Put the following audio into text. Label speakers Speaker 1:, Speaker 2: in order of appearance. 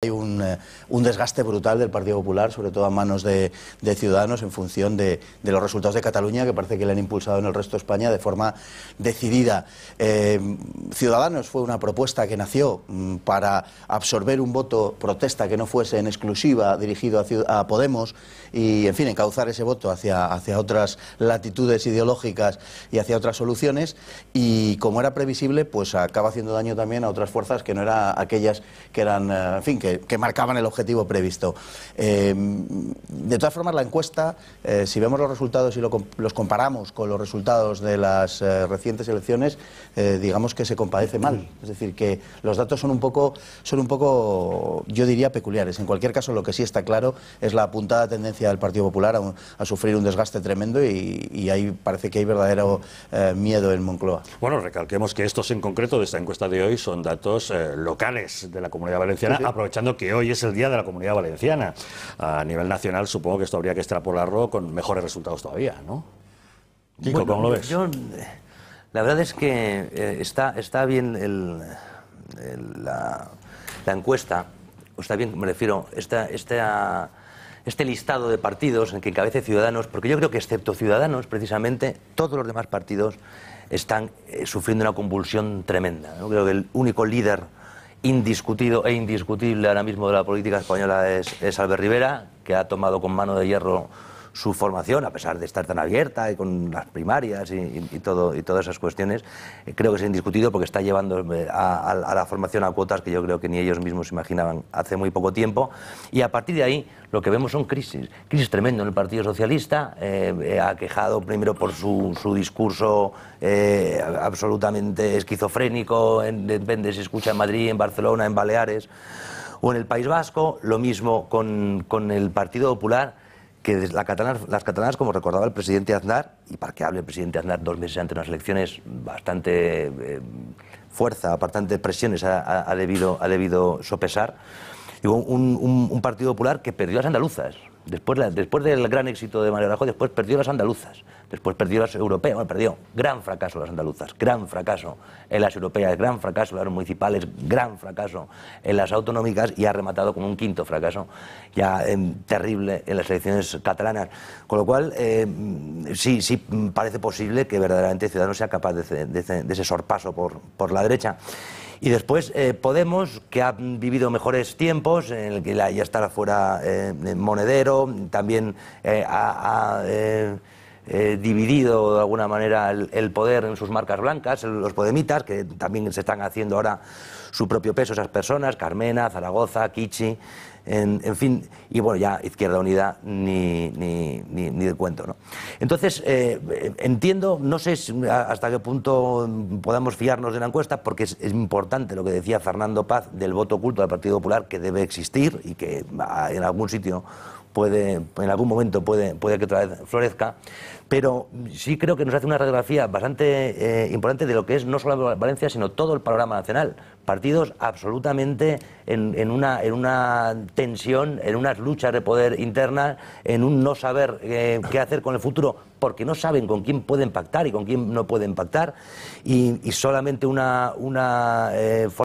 Speaker 1: Hay eh, un, desgaste brutal del Partido Popular, sobre todo a manos de, ciudadanos, en función de, los resultados de Cataluña, que parece que le han impulsado en el resto de España de forma decidida. Eh, ciudadanos fue una propuesta que nació mm, para absorber un voto protesta que no fuese en exclusiva dirigido a, Podemos y, en fin, encauzar ese voto hacia, hacia otras latitudes ideológicas y hacia otras soluciones. Y como era previsible, pues acaba haciendo daño también a otras fuerzas que no eran aquellas que eran, eh, en fin, que que, marcaban el objetivo previsto. Eh, de todas formas, la encuesta, eh, si vemos los resultados y los comparamos con los resultados de las eh, recientes elecciones, digamos que se compadece mal. Es decir, que los datos son un, poco, son un poco, yo diría, peculiares. En cualquier caso, lo que sí está claro es la apuntada tendencia del Partido Popular a, sufrir un desgaste tremendo y, ahí parece que hay verdadero miedo en Moncloa. Bueno, recalquemos
Speaker 2: que estos en concreto de esta encuesta de hoy son datos locales de la Comunidad Valenciana que hoy es el Día de la Comunidad Valenciana. A nivel nacional supongo que esto habría que extrapolarlo con mejores resultados todavía, ¿no? ¿cómo lo ves? la verdad es que eh, está, está bien el, la, encuesta, o está bien, me refiero, esta, esta, este listado de partidos en que encabece Ciudadanos, porque yo creo que excepto Ciudadanos, precisamente, todos los demás partidos están eh, sufriendo una convulsión tremenda. Creo que el único líder indiscutido e indiscutible ahora mismo de la política española es, es Albert Rivera, que ha tomado con mano de hierro su formación, a pesar de estar tan abierta y con las primarias y, todo, y todas esas cuestiones, eh, creo que es indiscutido porque está llevando eh, a, la formación a cuotas que yo creo que ni ellos mismos imaginaban hace muy poco tiempo. Y a partir de ahí lo que vemos son crisis, crisis tremendo en el Partido Socialista, ha eh, quejado primero por su, discurso absolutamente esquizofrénico, en, depende si escucha en Madrid, en Barcelona, en Baleares o en el País Vasco, lo mismo con el Partido Popular que las catalanas, como recordaba el presidente Aznar, y para que hable el presidente Aznar dos meses antes de unas elecciones, bastante eh, fuerza, bastante presiones ha, debido, sopesar, y un, un, un Partido Popular que perdió a las andaluzas, Después, después del gran éxito de María Rajoy, después perdió las andaluzas, después perdió las europeas, bueno, perdió. Gran fracaso las andaluzas, gran fracaso en las europeas, gran fracaso en las municipales, gran fracaso en las autonómicas y ha rematado con un quinto fracaso ya em, terrible en las elecciones catalanas. Con lo cual, em, sí, sí parece posible que verdaderamente Ciudadanos sea capaz de, ese sorpaso por, por la derecha. Y después eh, Podemos, que ha vivido mejores tiempos, en el que ya está fuera eh, Monedero, también eh, ha, dividido de alguna manera el, poder en sus marcas blancas, los Podemitas, que también se están haciendo ahora su propio peso esas personas, Carmena, Zaragoza, Kichi en, fin, y bueno, ya Izquierda Unida ni, de cuento. ¿no? Entonces, eh, entiendo, no sé hasta qué punto podamos fiarnos de la encuesta, porque es, es, importante lo que decía Fernando Paz del voto oculto del Partido Popular, que debe existir y que en algún sitio puede, en algún momento puede, puede que otra vez florezca, pero sí creo que nos hace una radiografía bastante eh, importante de lo que es no solo Valencia, sino todo el panorama nacional. Partidos absolutamente en, una, en una tensión, en unas luchas de poder interna, en un no saber eh, qué hacer con el futuro, porque no saben con quién pueden pactar y con quién no pueden pactar, y, solamente una, una eh,